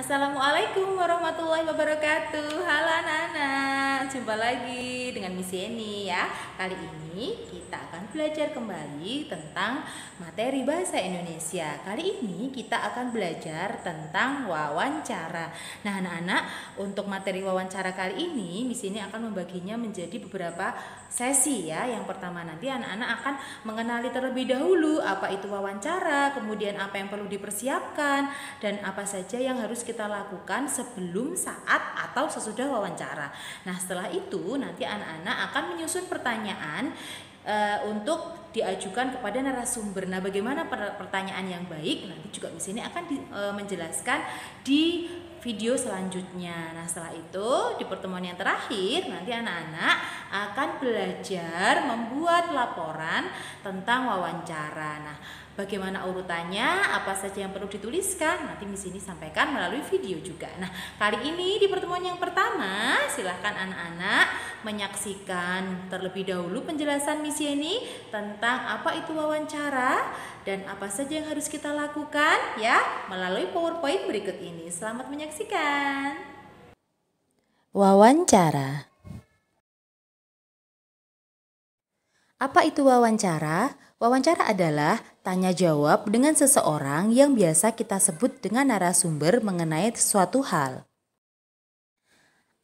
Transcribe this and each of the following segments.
Assalamualaikum warahmatullahi wabarakatuh Halo anak-anak Jumpa lagi dengan Miss Yeni ya Kali ini kita akan belajar kembali tentang materi bahasa Indonesia Kali ini kita akan belajar tentang wawancara Nah anak-anak untuk materi wawancara kali ini Miss Yeni akan membaginya menjadi beberapa sesi ya. Yang pertama nanti anak-anak akan mengenali terlebih dahulu apa itu wawancara, kemudian apa yang perlu dipersiapkan dan apa saja yang harus kita lakukan sebelum, saat atau sesudah wawancara. Nah, setelah itu nanti anak-anak akan menyusun pertanyaan e, untuk diajukan kepada narasumber. Nah, bagaimana pertanyaan yang baik nanti juga di sini akan di, e, menjelaskan di video selanjutnya. Nah, setelah itu di pertemuan yang terakhir nanti anak-anak belajar membuat laporan tentang wawancara. Nah, bagaimana urutannya, apa saja yang perlu dituliskan, nanti di ini sampaikan melalui video juga. Nah, kali ini di pertemuan yang pertama, silahkan anak-anak menyaksikan terlebih dahulu penjelasan misi ini tentang apa itu wawancara dan apa saja yang harus kita lakukan ya melalui PowerPoint berikut ini. Selamat menyaksikan. Wawancara Apa itu wawancara? Wawancara adalah tanya jawab dengan seseorang yang biasa kita sebut dengan narasumber mengenai suatu hal.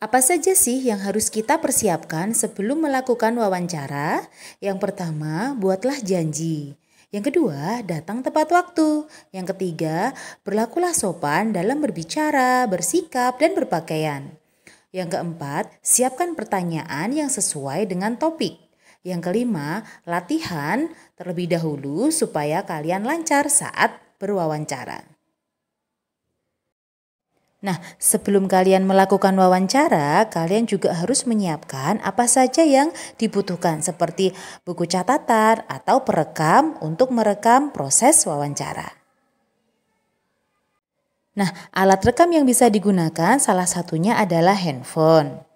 Apa saja sih yang harus kita persiapkan sebelum melakukan wawancara? Yang pertama, buatlah janji. Yang kedua, datang tepat waktu. Yang ketiga, berlakulah sopan dalam berbicara, bersikap, dan berpakaian. Yang keempat, siapkan pertanyaan yang sesuai dengan topik. Yang kelima, latihan terlebih dahulu supaya kalian lancar saat berwawancara. Nah, sebelum kalian melakukan wawancara, kalian juga harus menyiapkan apa saja yang dibutuhkan seperti buku catatan atau perekam untuk merekam proses wawancara. Nah, alat rekam yang bisa digunakan salah satunya adalah handphone.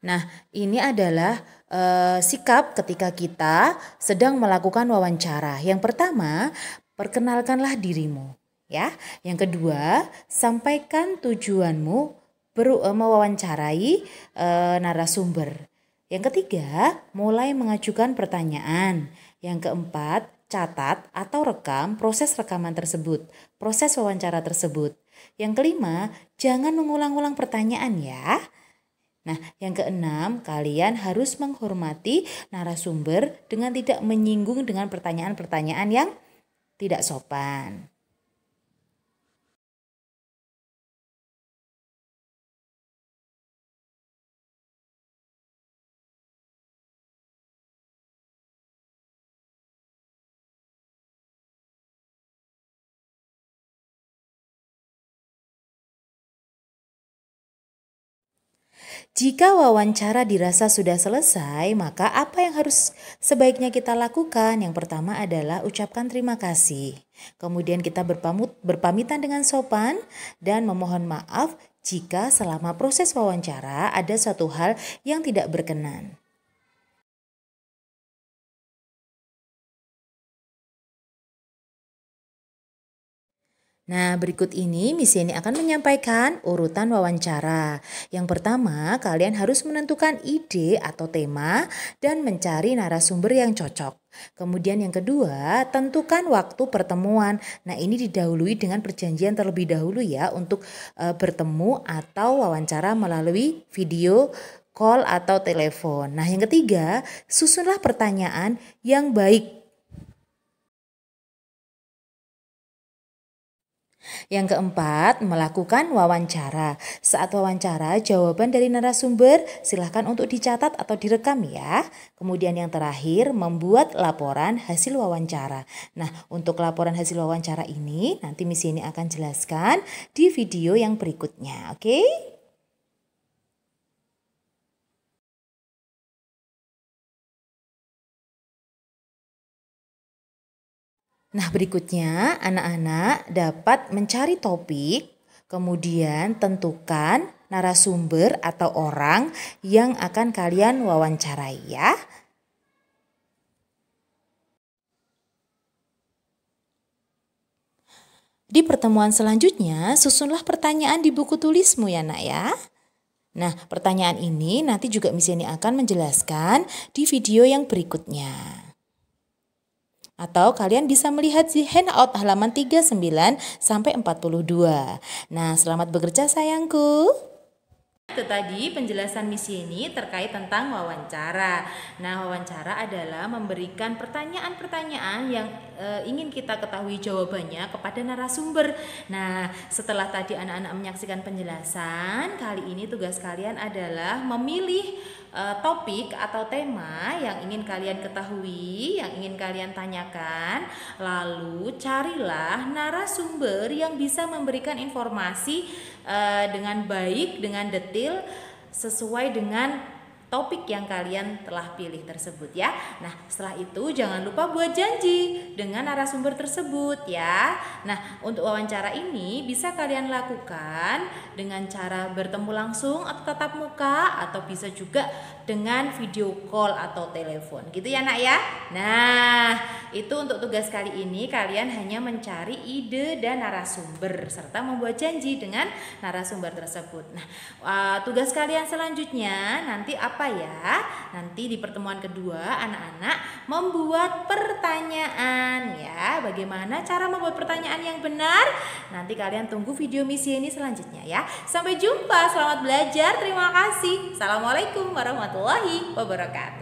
Nah, ini adalah uh, sikap ketika kita sedang melakukan wawancara. Yang pertama, perkenalkanlah dirimu, ya. Yang kedua, sampaikan tujuanmu beru, uh, mewawancarai uh, narasumber. Yang ketiga, mulai mengajukan pertanyaan. Yang keempat, catat atau rekam proses rekaman tersebut, proses wawancara tersebut. Yang kelima, jangan mengulang-ulang pertanyaan ya. Nah, yang keenam, kalian harus menghormati narasumber dengan tidak menyinggung dengan pertanyaan-pertanyaan yang tidak sopan. Jika wawancara dirasa sudah selesai, maka apa yang harus sebaiknya kita lakukan? Yang pertama adalah ucapkan terima kasih. Kemudian kita berpamut, berpamitan dengan sopan dan memohon maaf jika selama proses wawancara ada suatu hal yang tidak berkenan. Nah, berikut ini misi ini akan menyampaikan urutan wawancara. Yang pertama, kalian harus menentukan ide atau tema dan mencari narasumber yang cocok. Kemudian yang kedua, tentukan waktu pertemuan. Nah, ini didahului dengan perjanjian terlebih dahulu ya untuk e, bertemu atau wawancara melalui video call atau telepon. Nah, yang ketiga, susunlah pertanyaan yang baik Yang keempat, melakukan wawancara. Saat wawancara, jawaban dari narasumber silahkan untuk dicatat atau direkam ya. Kemudian yang terakhir, membuat laporan hasil wawancara. Nah, untuk laporan hasil wawancara ini, nanti misi ini akan jelaskan di video yang berikutnya, oke? Okay? Nah, berikutnya anak-anak dapat mencari topik, kemudian tentukan narasumber atau orang yang akan kalian wawancarai ya. Di pertemuan selanjutnya, susunlah pertanyaan di buku tulismu ya nak ya. Nah, pertanyaan ini nanti juga Miss Yeni akan menjelaskan di video yang berikutnya. Atau kalian bisa melihat di handout halaman 39 sampai 42. Nah, selamat bekerja sayangku. Itu tadi penjelasan misi ini terkait tentang wawancara. Nah, wawancara adalah memberikan pertanyaan-pertanyaan yang e, ingin kita ketahui jawabannya kepada narasumber. Nah, setelah tadi anak-anak menyaksikan penjelasan, kali ini tugas kalian adalah memilih e, topik atau tema yang ingin kalian ketahui, yang ingin kalian tanyakan. Lalu carilah narasumber yang bisa memberikan informasi e, dengan baik, dengan detail sesuai dengan topik yang kalian telah pilih tersebut ya. Nah, setelah itu jangan lupa buat janji dengan arah sumber tersebut ya. Nah, untuk wawancara ini bisa kalian lakukan dengan cara bertemu langsung atau tatap muka atau bisa juga dengan video call atau telepon gitu ya nak ya nah itu untuk tugas kali ini kalian hanya mencari ide dan narasumber serta membuat janji dengan narasumber tersebut nah uh, tugas kalian selanjutnya nanti apa ya nanti di pertemuan kedua anak-anak membuat pertanyaan bagaimana cara membuat pertanyaan yang benar. Nanti kalian tunggu video misi ini selanjutnya ya. Sampai jumpa, selamat belajar, terima kasih. Assalamualaikum warahmatullahi wabarakatuh.